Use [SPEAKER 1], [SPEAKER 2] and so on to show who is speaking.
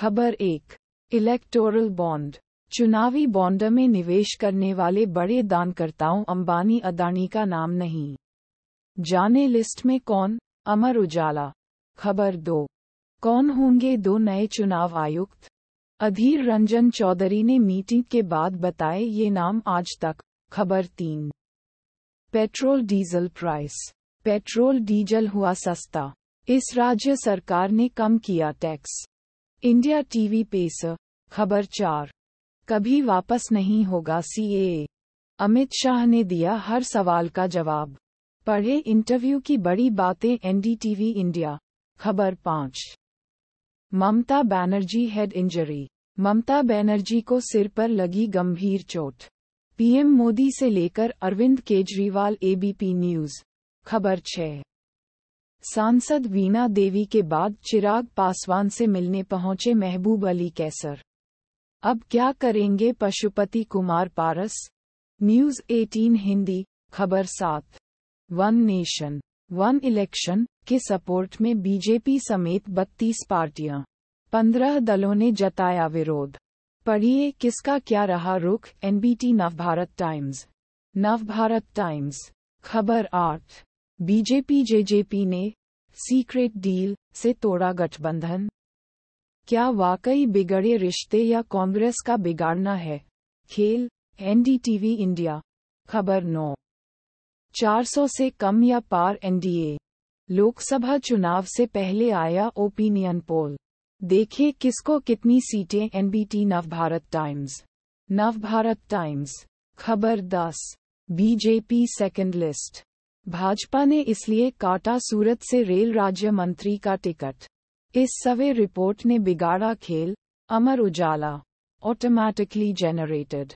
[SPEAKER 1] खबर एक electoral bond चुनावी बॉन्ड में निवेश करने वाले बड़े दानकर्ताओं अंबानी अदानी का नाम नहीं जाने लिस्ट में कौन अमर उजाला खबर दो कौन होंगे दो नए चुनाव आयुक्त अधीर रंजन चौधरी ने मीटिंग के बाद बताए ये नाम आज तक खबर तीन petrol diesel price petrol diesel हुआ सस्ता इस राज्य सरकार ने कम किया टैक्स इंडिया टीवी पेस खबर चार कभी वापस नहीं होगा सीएए अमित शाह ने दिया हर सवाल का जवाब पढ़े इंटरव्यू की बड़ी बातें एनडीटीवी इंडिया खबर पाँच ममता बनर्जी हेड इंजरी ममता बैनर्जी को सिर पर लगी गंभीर चोट पीएम मोदी से लेकर अरविंद केजरीवाल एबीपी न्यूज खबर छः सांसद वीना देवी के बाद चिराग पासवान से मिलने पहुंचे महबूब अली कैसर अब क्या करेंगे पशुपति कुमार पारस न्यूज 18 हिंदी खबर सात वन नेशन वन इलेक्शन के सपोर्ट में बीजेपी समेत 32 पार्टियां पंद्रह दलों ने जताया विरोध पढ़िए किसका क्या रहा रुख NBT Navbharat Times Navbharat Times खबर आठ बीजेपी जेजेपी ने सीक्रेट डील से तोड़ा गठबंधन क्या वाकई बिगड़े रिश्ते या कांग्रेस का बिगाड़ना है खेल एनडीटीवी इंडिया खबर नौ 400 से कम या पार एनडीए लोकसभा चुनाव से पहले आया ओपिनियन पोल देखे किसको कितनी सीटें NBT Navbharat Times Navbharat Times खबर 10 बीजेपी सेकंड लिस्ट भाजपा ने इसलिए काटा सूरत से रेल राज्य मंत्री का टिकट इस सवे रिपोर्ट ने बिगाड़ा खेल अमर उजाला ऑटोमैटिकली जनरेटेड